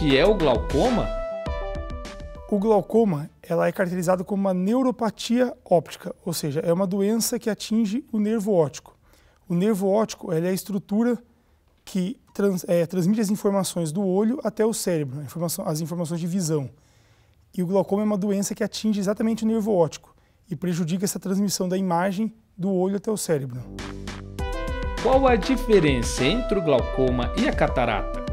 que é o glaucoma? O glaucoma ela é caracterizado como uma neuropatia óptica, ou seja, é uma doença que atinge o nervo óptico. O nervo óptico é a estrutura que trans, é, transmite as informações do olho até o cérebro, né, informação, as informações de visão. E o glaucoma é uma doença que atinge exatamente o nervo óptico e prejudica essa transmissão da imagem do olho até o cérebro. Qual a diferença entre o glaucoma e a catarata?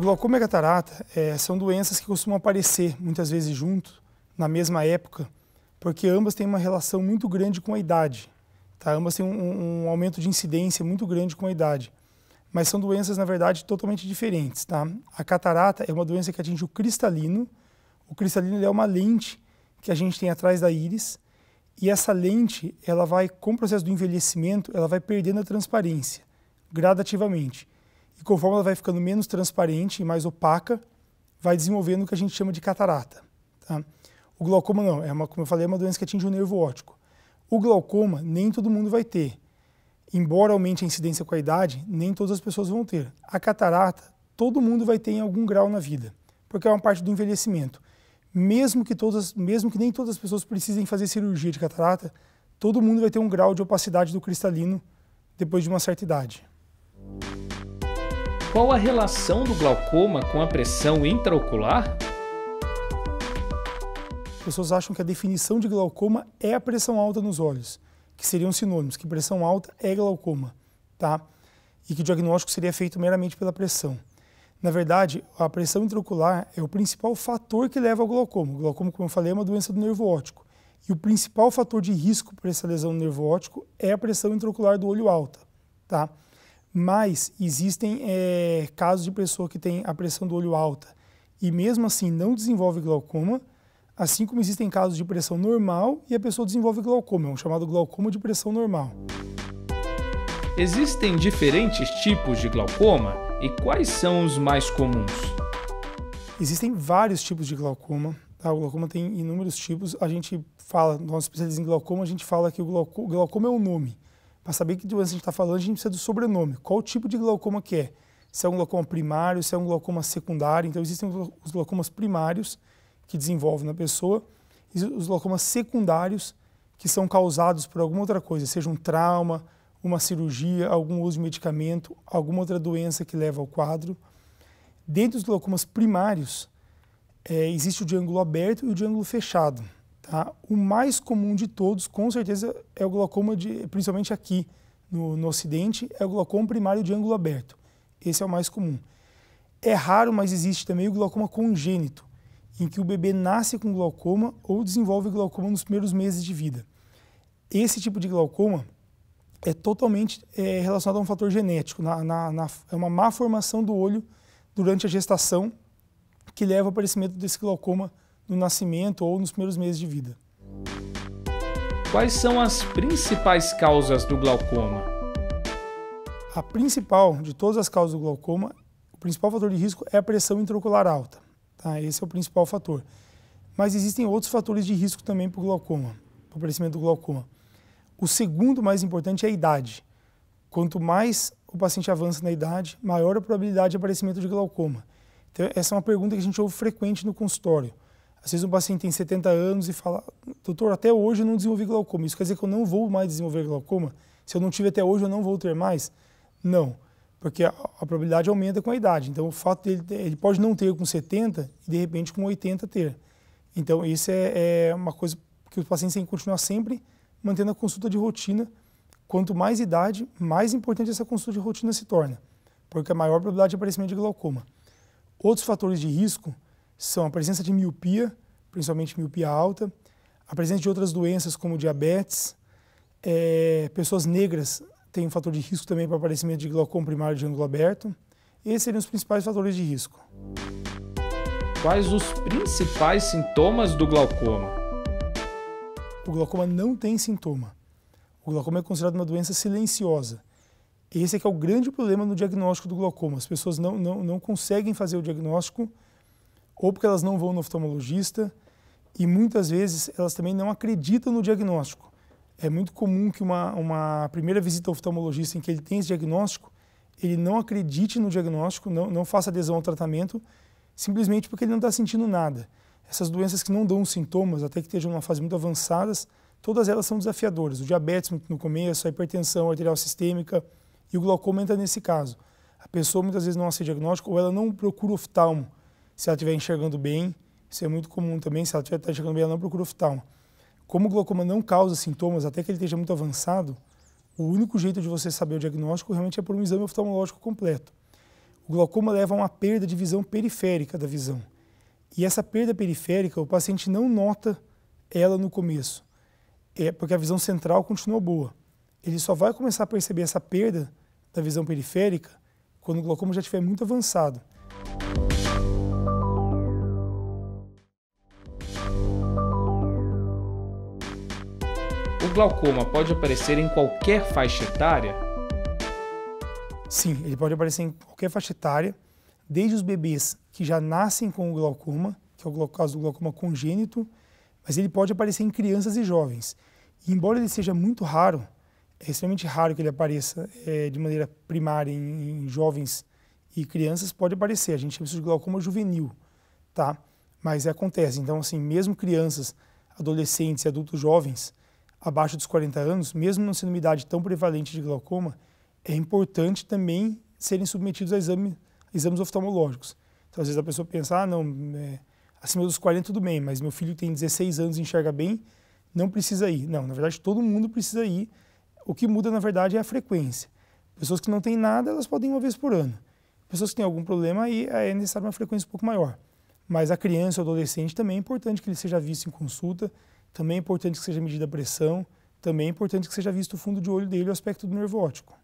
Glaucoma e é catarata é, são doenças que costumam aparecer muitas vezes junto, na mesma época, porque ambas têm uma relação muito grande com a idade. Tá? Ambas têm um, um, aumento de incidência muito grande com a idade. Mas são doenças, na verdade, totalmente diferentes. Tá? A catarata é uma doença que atinge o cristalino. O cristalino é uma lente que a gente tem atrás da íris. E essa lente, ela vai, com o processo do envelhecimento, ela vai perdendo a transparência, gradativamente. E conforme ela vai ficando menos transparente e mais opaca, vai desenvolvendo o que a gente chama de catarata. Tá? O glaucoma não, é uma, como eu falei, é uma doença que atinge o nervo óptico. O glaucoma nem todo mundo vai ter. Embora aumente a incidência com a idade, nem todas as pessoas vão ter. A catarata, todo mundo vai ter em algum grau na vida, porque é uma parte do envelhecimento. Mesmo que, todas, mesmo que nem todas as pessoas precisem fazer cirurgia de catarata, todo mundo vai ter um grau de opacidade do cristalino depois de uma certa idade qual a relação do glaucoma com a pressão intraocular? pessoas acham que a definição de glaucoma é a pressão alta nos olhos, que seriam sinônimos, que pressão alta é glaucoma, tá? E que o diagnóstico seria feito meramente pela pressão. Na verdade, a pressão intraocular é o principal fator que leva ao glaucoma. O glaucoma, como eu falei, é uma doença do nervo óptico. E o principal fator de risco para essa lesão do nervo óptico é a pressão intraocular do olho alta, tá? Mas existem é, casos de pessoa que tem a pressão do olho alta e mesmo assim não desenvolve glaucoma, assim como existem casos de pressão normal e a pessoa desenvolve glaucoma, é um chamado glaucoma de pressão normal. Existem diferentes tipos de glaucoma e quais são os mais comuns? Existem vários tipos de glaucoma. Tá? O glaucoma tem inúmeros tipos. A gente fala, nós especialistas em glaucoma, a gente fala que o glaucoma, glaucoma é um nome. Para saber que doença a gente está falando, a gente precisa do sobrenome. Qual o tipo de glaucoma que é? Se é um glaucoma primário, se é um glaucoma secundário. Então, existem os glaucomas primários que desenvolvem na pessoa e os glaucomas secundários que são causados por alguma outra coisa, seja um trauma, uma cirurgia, algum uso de medicamento, alguma outra doença que leva ao quadro. Dentro dos glaucomas primários, é, existe o de ângulo aberto e o de ângulo fechado. Tá? O mais comum de todos, com certeza, é o glaucoma, de, principalmente aqui no, no Ocidente, é o glaucoma primário de ângulo aberto. Esse é o mais comum. É raro, mas existe também o glaucoma congênito, em que o bebê nasce com glaucoma ou desenvolve glaucoma nos primeiros meses de vida. Esse tipo de glaucoma é totalmente é, relacionado a um fator genético, na, na, na, é uma má formação do olho durante a gestação que leva ao aparecimento desse glaucoma no nascimento ou nos primeiros meses de vida. Quais são as principais causas do glaucoma? A principal de todas as causas do glaucoma, o principal fator de risco é a pressão intraocular alta. Tá? Esse é o principal fator. Mas existem outros fatores de risco também para o glaucoma, para o aparecimento do glaucoma. O segundo mais importante é a idade. Quanto mais o paciente avança na idade, maior a probabilidade de aparecimento de glaucoma. Então, essa é uma pergunta que a gente ouve frequente no consultório. Às vezes um paciente tem 70 anos e fala, doutor, até hoje eu não desenvolvi glaucoma, isso quer dizer que eu não vou mais desenvolver glaucoma? Se eu não tive até hoje, eu não vou ter mais? Não, porque a, a probabilidade aumenta com a idade. Então o fato dele, ele pode não ter com 70 e de repente com 80 ter. Então isso é, é uma coisa que os pacientes têm que continuar sempre mantendo a consulta de rotina. Quanto mais idade, mais importante essa consulta de rotina se torna, porque a maior probabilidade de aparecimento de glaucoma. Outros fatores de risco são a presença de miopia, principalmente miopia alta, a presença de outras doenças como diabetes, é, pessoas negras têm um fator de risco também para aparecimento de glaucoma primário de ângulo aberto. Esses seriam os principais fatores de risco. Quais os principais sintomas do glaucoma? O glaucoma não tem sintoma. O glaucoma é considerado uma doença silenciosa. Esse é que é o grande problema no diagnóstico do glaucoma. As pessoas não, não, não conseguem fazer o diagnóstico ou porque elas não vão no oftalmologista e muitas vezes elas também não acreditam no diagnóstico. É muito comum que uma, uma primeira visita ao oftalmologista em que ele tem esse diagnóstico, ele não acredite no diagnóstico, não, não faça adesão ao tratamento, simplesmente porque ele não está sentindo nada. Essas doenças que não dão sintomas, até que estejam uma fase muito avançadas, todas elas são desafiadoras. O diabetes no começo, a hipertensão arterial sistêmica e o glaucoma entra nesse caso. A pessoa muitas vezes não aceita diagnóstico ou ela não procura oftalmo se ela estiver enxergando bem, isso é muito comum também, se ela estiver tá enxergando bem, ela não procura oftalmo. Como o glaucoma não causa sintomas, até que ele esteja muito avançado, o único jeito de você saber o diagnóstico realmente é por um exame oftalmológico completo. O glaucoma leva a uma perda de visão periférica da visão. E essa perda periférica, o paciente não nota ela no começo, é porque a visão central continua boa. Ele só vai começar a perceber essa perda da visão periférica quando o glaucoma já estiver muito avançado. glaucoma pode aparecer em qualquer faixa etária? Sim, ele pode aparecer em qualquer faixa etária, desde os bebês que já nascem com o glaucoma, que é o caso do glaucoma congênito, mas ele pode aparecer em crianças e jovens. E embora ele seja muito raro, é extremamente raro que ele apareça é, de maneira primária em, em, jovens e crianças, pode aparecer. A gente chama isso de glaucoma juvenil, tá? Mas acontece. Então, assim, mesmo crianças, adolescentes e adultos jovens abaixo dos 40 anos, mesmo não sendo uma idade tão prevalente de glaucoma, é importante também serem submetidos a exame, exames oftalmológicos. Então, às vezes a pessoa pensa, ah, não, é, acima dos 40 tudo bem, mas meu filho tem 16 anos e enxerga bem, não precisa ir. Não, na verdade todo mundo precisa ir. O que muda, na verdade, é a frequência. Pessoas que não têm nada, elas podem ir uma vez por ano. Pessoas que têm algum problema, aí é necessário uma frequência um pouco maior. Mas a criança ou adolescente também é importante que ele seja visto em consulta, também é importante que seja medida a pressão, também é importante que seja visto o fundo de olho dele o aspecto do nervo óptico.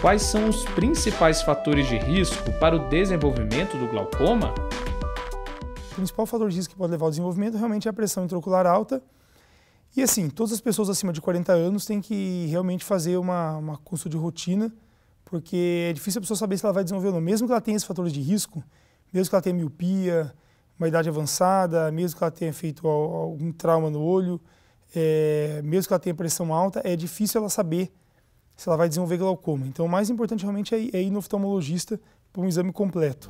Quais são os principais fatores de risco para o desenvolvimento do glaucoma? O principal fator de risco que pode levar ao desenvolvimento realmente é a pressão intraocular alta. E assim, todas as pessoas acima de 40 anos têm que realmente fazer uma, uma consulta de rotina, porque é difícil a pessoa saber se ela vai desenvolver ou não. Mesmo que ela tenha esses fatores de risco, mesmo que ela tenha miopia, uma idade avançada, mesmo que ela tenha feito algum trauma no olho, é, mesmo que ela tenha pressão alta, é difícil ela saber se ela vai desenvolver glaucoma. Então, o mais importante realmente é, é ir no oftalmologista para um exame completo.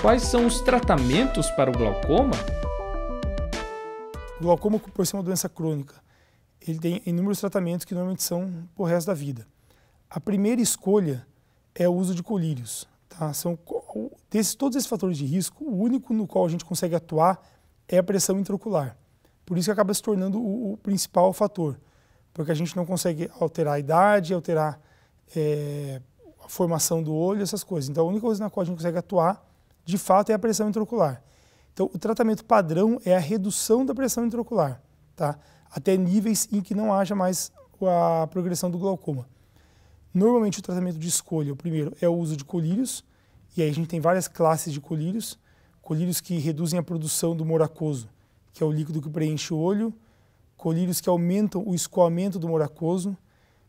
Quais são os tratamentos para o glaucoma? O glaucoma, por ser uma doença crônica, ele tem inúmeros tratamentos que normalmente são por resto da vida. A primeira escolha é o uso de colírios. Tá? São, desses, todos esses fatores de risco, o único no qual a gente consegue atuar é a pressão intraocular. Por isso que acaba se tornando o, o principal fator, porque a gente não consegue alterar a idade, alterar é, a formação do olho, essas coisas. Então, a única coisa na qual a gente consegue atuar, de fato, é a pressão intraocular. Então, o tratamento padrão é a redução da pressão intraocular, tá? até níveis em que não haja mais a progressão do glaucoma. Normalmente o tratamento de escolha, o primeiro, é o uso de colírios, e aí a gente tem várias classes de colírios, colírios que reduzem a produção do moracoso, que é o líquido que preenche o olho, colírios que aumentam o escoamento do moracoso,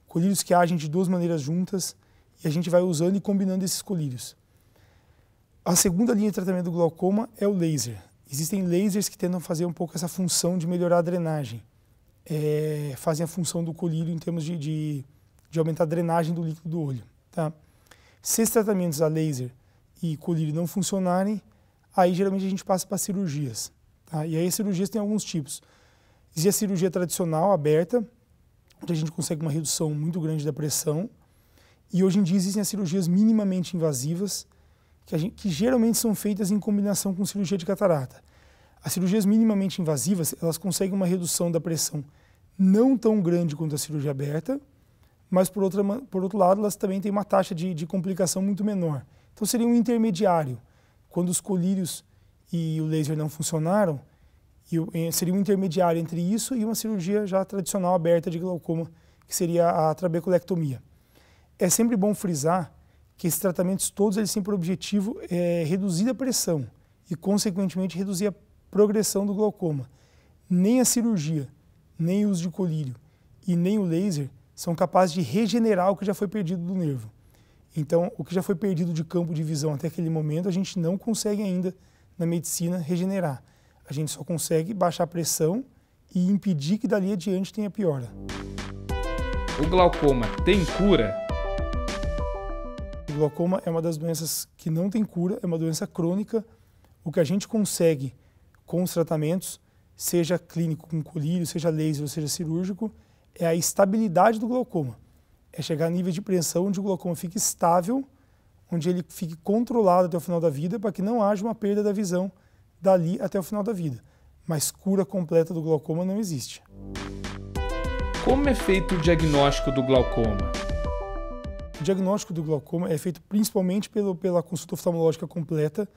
colírios que agem de duas maneiras juntas, e a gente vai usando e combinando esses colírios. A segunda linha de tratamento do glaucoma é o laser. Existem lasers que tentam fazer um pouco essa função de melhorar a drenagem. É, fazem a função do colírio em termos de, de de aumentar a drenagem do líquido do olho. Tá? Se esses tratamentos a laser e colírio não funcionarem, aí geralmente a gente passa para cirurgias. Tá? E aí as cirurgias têm alguns tipos. Existe a cirurgia tradicional, aberta, onde a gente consegue uma redução muito grande da pressão. E hoje em dia existem as cirurgias minimamente invasivas, que, gente, que geralmente são feitas em combinação com cirurgia de catarata. As cirurgias minimamente invasivas, elas conseguem uma redução da pressão não tão grande quanto a cirurgia aberta, mas por, outra, por outro lado elas também têm uma taxa de, de complicação muito menor. Então seria um intermediário. Quando os colírios e o laser não funcionaram, seria um intermediário entre isso e uma cirurgia já tradicional aberta de glaucoma, que seria a trabeculectomia. É sempre bom frisar que esses tratamentos todos eles têm por objetivo é, reduzir a pressão e, consequentemente, reduzir a progressão do glaucoma. Nem a cirurgia, nem o uso de colírio e nem o laser são capazes de regenerar o que já foi perdido do nervo. Então, o que já foi perdido de campo de visão até aquele momento, a gente não consegue ainda na medicina regenerar. A gente só consegue baixar a pressão e impedir que dali adiante tenha piora. O glaucoma tem cura? O glaucoma é uma das doenças que não tem cura, é uma doença crônica. O que a gente consegue com os tratamentos, seja clínico com colírio, seja laser, ou seja cirúrgico, é a estabilidade do glaucoma. É chegar a nível de preensão onde o glaucoma fique estável, onde ele fique controlado até o final da vida, para que não haja uma perda da visão dali até o final da vida. Mas cura completa do glaucoma não existe. Como é feito o diagnóstico do glaucoma? O diagnóstico do glaucoma é feito principalmente pelo, pela consulta oftalmológica completa,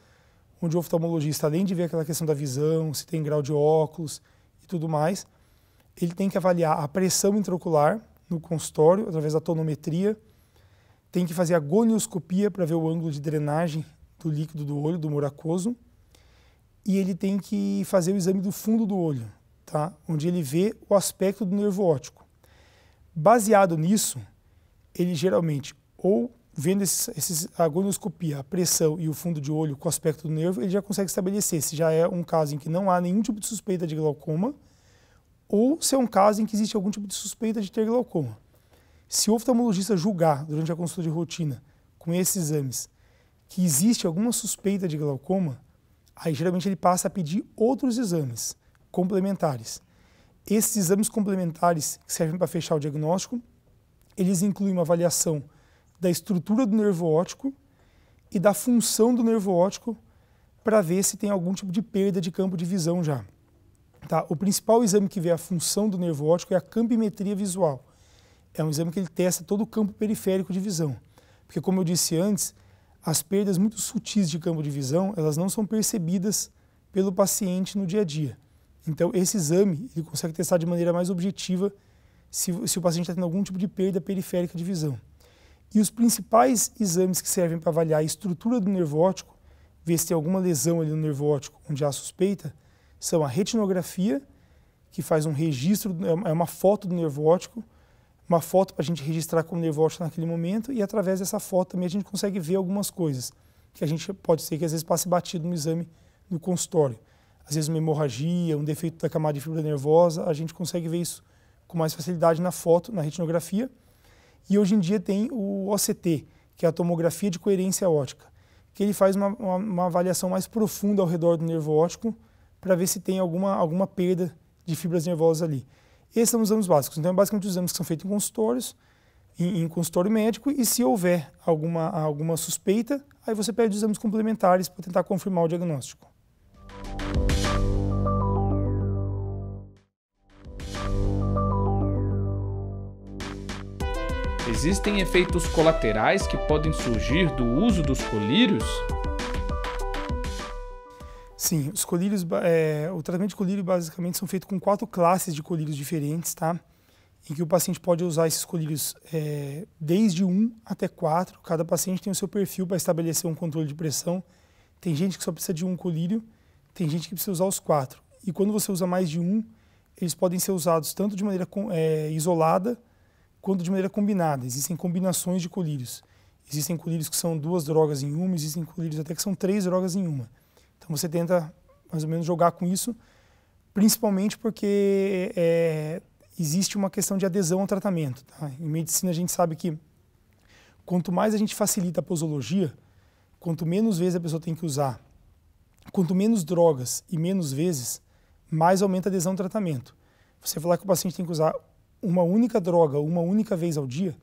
onde o oftalmologista, além de ver aquela questão da visão, se tem grau de óculos e tudo mais, ele tem que avaliar a pressão intraocular no consultório, através da tonometria, tem que fazer a gonioscopia para ver o ângulo de drenagem do líquido do olho, do muracoso, e ele tem que fazer o exame do fundo do olho, tá? onde ele vê o aspecto do nervo óptico. Baseado nisso, ele geralmente, ou vendo esses, esses, a gonioscopia, a pressão e o fundo de olho com o aspecto do nervo, ele já consegue estabelecer se já é um caso em que não há nenhum tipo de suspeita de glaucoma, ou se é um caso em que existe algum tipo de suspeita de ter glaucoma. Se o oftalmologista julgar durante a consulta de rotina com esses exames que existe alguma suspeita de glaucoma, aí geralmente ele passa a pedir outros exames complementares. Esses exames complementares que servem para fechar o diagnóstico, eles incluem uma avaliação da estrutura do nervo óptico e da função do nervo óptico para ver se tem algum tipo de perda de campo de visão já. Tá? O principal exame que vê a função do nervo óptico é a campimetria visual. É um exame que ele testa todo o campo periférico de visão. Porque, como eu disse antes, as perdas muito sutis de campo de visão, elas não são percebidas pelo paciente no dia a dia. Então, esse exame, ele consegue testar de maneira mais objetiva se, se o paciente está tendo algum tipo de perda periférica de visão. E os principais exames que servem para avaliar a estrutura do nervo óptico, ver se tem alguma lesão ali no nervo óptico onde há suspeita, são é a retinografia, que faz um registro, é, é uma foto do nervo óptico, uma foto para a gente registrar como nervo óptico naquele momento, e através dessa foto também a gente consegue ver algumas coisas, que a gente pode ser que às vezes passe batido no exame no consultório. Às vezes uma hemorragia, um defeito da camada de fibra nervosa, a gente consegue ver isso com mais facilidade na foto, na retinografia. E hoje em dia tem o OCT, que é a tomografia de coerência óptica, que ele faz uma, uma, uma avaliação mais profunda ao redor do nervo óptico, para ver se tem alguma, alguma perda de fibras nervosas ali. Esses são os exames básicos. Então, é basicamente os exames que são feitos em consultórios, em, em consultório médico, e se houver alguma, alguma suspeita, aí você pede exames complementares para tentar confirmar o diagnóstico. Existem efeitos colaterais que podem surgir do uso dos colírios? Sim, os colírios, é, o tratamento de colírio basicamente são feitos com quatro classes de colírios diferentes, tá? Em que o paciente pode usar esses colírios é, desde um até quatro Cada paciente tem o seu perfil para estabelecer um controle de pressão. Tem gente que só precisa de um colírio, tem gente que precisa usar os quatro. E quando você usa mais de um, eles podem ser usados tanto de maneira é, isolada quanto de maneira combinada. Existem combinações de colírios. Existem colírios que são duas drogas em uma, existem colírios até que são três drogas em uma. Então você tenta mais ou menos jogar com isso, principalmente porque é, existe uma questão de adesão ao tratamento. Tá? Em medicina a gente sabe que quanto mais a gente facilita a posologia, quanto menos vezes a pessoa tem que usar, quanto menos drogas e menos vezes, mais aumenta a adesão ao tratamento. Você falar que o paciente tem que usar uma única droga uma única vez ao dia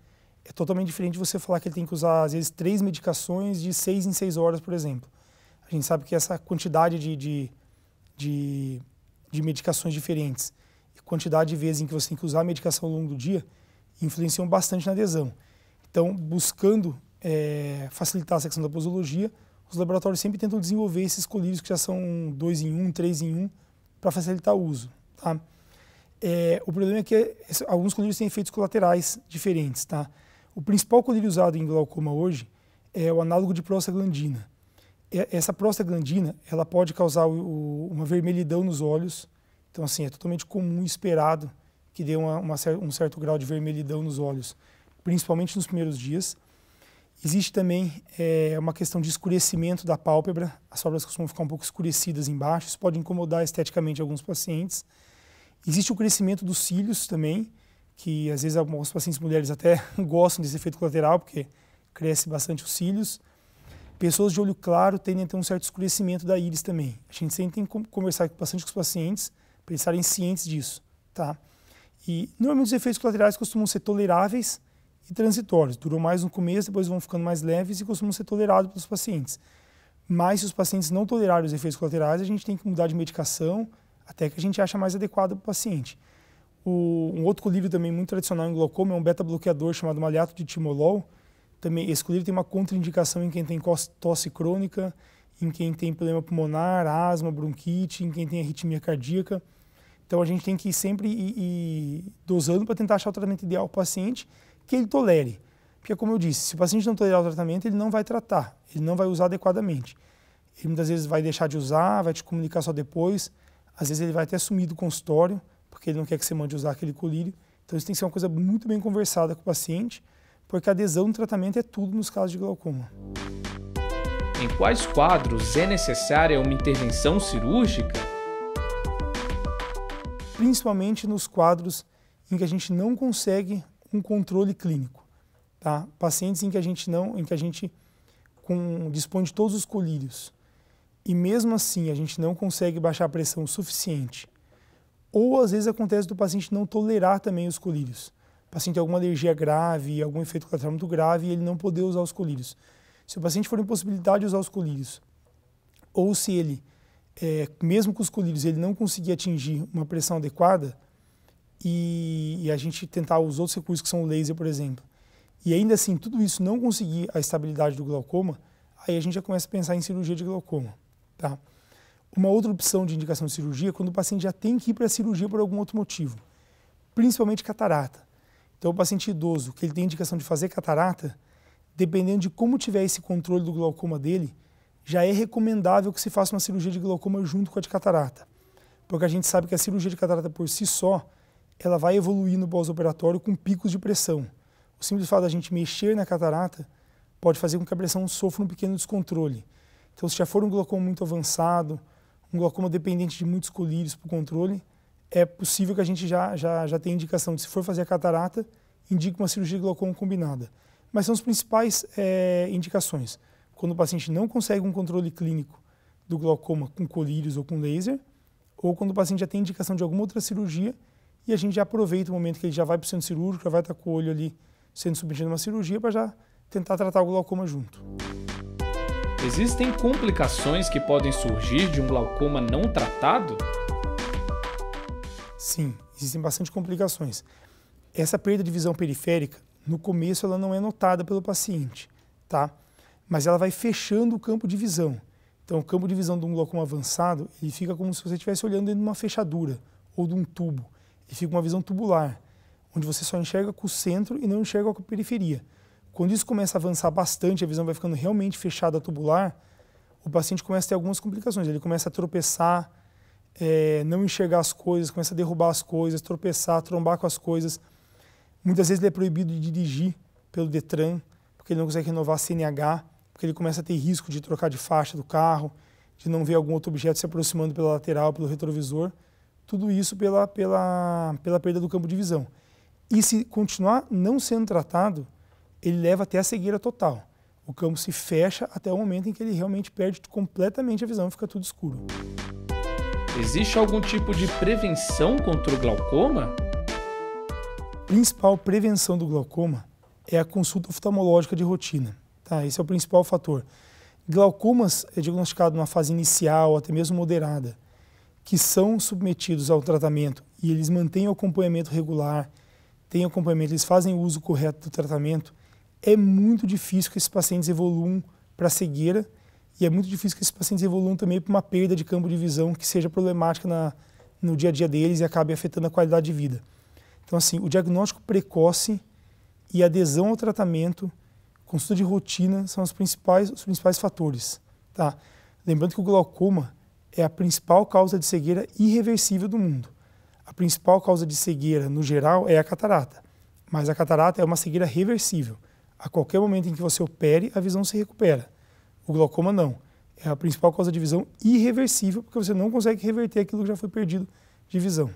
é totalmente diferente de você falar que ele tem que usar, às vezes, três medicações de seis em seis horas, por exemplo. A gente sabe que essa quantidade de, de, de, de medicações diferentes e quantidade de vezes em que você tem que usar a medicação ao longo do dia influenciam bastante na adesão. Então, buscando é, facilitar a secção da posologia, os laboratórios sempre tentam desenvolver esses colírios que já são dois em um, três em um, para facilitar o uso. Tá? É, o problema é que alguns colírios têm efeitos colaterais diferentes. Tá? O principal colírio usado em glaucoma hoje é o análogo de prostaglandina essa prostaglandina ela pode causar o, o, uma vermelhidão nos olhos. Então, assim, é totalmente comum esperado que dê uma, uma, um certo grau de vermelhidão nos olhos, principalmente nos primeiros dias. Existe também é, uma questão de escurecimento da pálpebra. As pálpebras costumam ficar um pouco escurecidas embaixo. Isso pode incomodar esteticamente alguns pacientes. Existe o crescimento dos cílios também, que às vezes alguns pacientes mulheres até gostam desse efeito colateral, porque cresce bastante os cílios. Pessoas de olho claro tendem a ter um certo escurecimento da íris também. A gente sempre tem que conversar bastante com os pacientes para eles estarem cientes disso. Tá? E normalmente os efeitos colaterais costumam ser toleráveis e transitórios. Duram mais no começo, depois vão ficando mais leves e costumam ser tolerados pelos pacientes. Mas se os pacientes não tolerarem os efeitos colaterais, a gente tem que mudar de medicação até que a gente acha mais adequado para o paciente. um outro colírio também muito tradicional em glaucoma é um beta-bloqueador chamado maliato de timolol, também esse colírio tem uma contraindicação em quem tem tosse crônica, em quem tem problema pulmonar, asma, bronquite, em quem tem arritmia cardíaca. Então a gente tem que sempre ir, ir dosando para tentar achar o tratamento ideal para o paciente que ele tolere. Porque, como eu disse, se o paciente não tolerar o tratamento, ele não vai tratar, ele não vai usar adequadamente. Ele muitas vezes vai deixar de usar, vai te comunicar só depois. Às vezes ele vai até sumir do consultório, porque ele não quer que você mande usar aquele colírio. Então isso tem que ser uma coisa muito bem conversada com o paciente porque a adesão do tratamento é tudo nos casos de glaucoma. Em quais quadros é necessária uma intervenção cirúrgica? Principalmente nos quadros em que a gente não consegue um controle clínico, tá? Pacientes em que a gente não, em que a gente com, dispõe de todos os colírios e mesmo assim a gente não consegue baixar a pressão o suficiente, ou às vezes acontece do paciente não tolerar também os colírios paciente alguma alergia grave, algum efeito colateral muito grave e ele não poder usar os colírios. Se o paciente for impossibilidade de usar os colírios, ou se ele, é, mesmo com os colírios, ele não conseguir atingir uma pressão adequada, e, e, a gente tentar os outros recursos que são o laser, por exemplo, e ainda assim tudo isso não conseguir a estabilidade do glaucoma, aí a gente já começa a pensar em cirurgia de glaucoma. Tá? Uma outra opção de indicação de cirurgia é quando o paciente já tem que ir para a cirurgia por algum outro motivo, principalmente catarata. Então, o paciente idoso que ele tem indicação de fazer catarata, dependendo de como tiver esse controle do glaucoma dele, já é recomendável que se faça uma cirurgia de glaucoma junto com a de catarata. Porque a gente sabe que a cirurgia de catarata por si só, ela vai evoluir no pós-operatório com picos de pressão. O simples fato da gente mexer na catarata pode fazer com que a pressão sofra um pequeno descontrole. Então, se já for um glaucoma muito avançado, um glaucoma dependente de muitos colírios para o controle, é possível que a gente já, já, já tenha indicação de se for fazer a catarata, indique uma cirurgia de glaucoma combinada. Mas são as principais é, indicações. Quando o paciente não consegue um controle clínico do glaucoma com colírios ou com laser, ou quando o paciente já tem indicação de alguma outra cirurgia e a gente já aproveita o momento que ele já vai para o centro cirúrgico, já vai estar tá com o olho ali sendo submetido a uma cirurgia para já tentar tratar o glaucoma junto. Existem complicações que podem surgir de um glaucoma não tratado? Sim, existem bastante complicações. Essa perda de visão periférica, no começo ela não é notada pelo paciente, tá? Mas ela vai fechando o campo de visão. Então, o campo de visão de um glaucoma avançado, ele fica como se você estivesse olhando dentro de uma fechadura ou de um tubo. Ele fica uma visão tubular, onde você só enxerga com o centro e não enxerga com a periferia. Quando isso começa a avançar bastante, a visão vai ficando realmente fechada tubular, o paciente começa a ter algumas complicações. Ele começa a tropeçar, é, não enxergar as coisas, começa a derrubar as coisas, tropeçar, trombar com as coisas. Muitas vezes ele é proibido de dirigir pelo Detran, porque ele não consegue renovar a CNH, porque ele começa a ter risco de trocar de faixa do carro, de não ver algum outro objeto se aproximando pela lateral, pelo retrovisor. Tudo isso pela, pela, pela perda do campo de visão. E se continuar não sendo tratado, ele leva até a cegueira total. O campo se fecha até o momento em que ele realmente perde completamente a visão, fica tudo escuro. Existe algum tipo de prevenção contra o glaucoma? A principal prevenção do glaucoma é a consulta oftalmológica de rotina. Tá? Esse é o principal fator. Glaucomas é diagnosticado numa fase inicial, até mesmo moderada, que são submetidos ao tratamento e eles mantêm o acompanhamento regular, têm acompanhamento, eles fazem o uso correto do tratamento. É muito difícil que esses pacientes evoluam para cegueira e é muito difícil que esses pacientes evoluam também para uma perda de campo de visão que seja problemática na, no dia a dia deles e acabe afetando a qualidade de vida. Então, assim, o diagnóstico precoce e adesão ao tratamento, consulta de rotina, são os principais, os principais fatores. Tá? Lembrando que o glaucoma é a principal causa de cegueira irreversível do mundo. A principal causa de cegueira, no geral, é a catarata. Mas a catarata é uma cegueira reversível. A qualquer momento em que você opere, a visão se recupera. O glaucoma não. É a principal causa de visão irreversível, porque você não consegue reverter aquilo que já foi perdido de visão.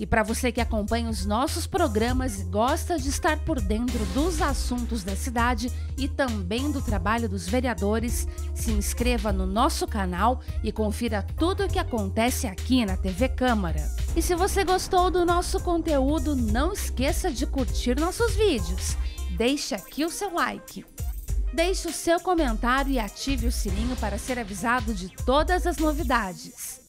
E para você que acompanha os nossos programas e gosta de estar por dentro dos assuntos da cidade e também do trabalho dos vereadores, se inscreva no nosso canal e confira tudo o que acontece aqui na TV Câmara. E se você gostou do nosso conteúdo, não esqueça de curtir nossos vídeos. Deixe aqui o seu like. Deixe o seu comentário e ative o sininho para ser avisado de todas as novidades.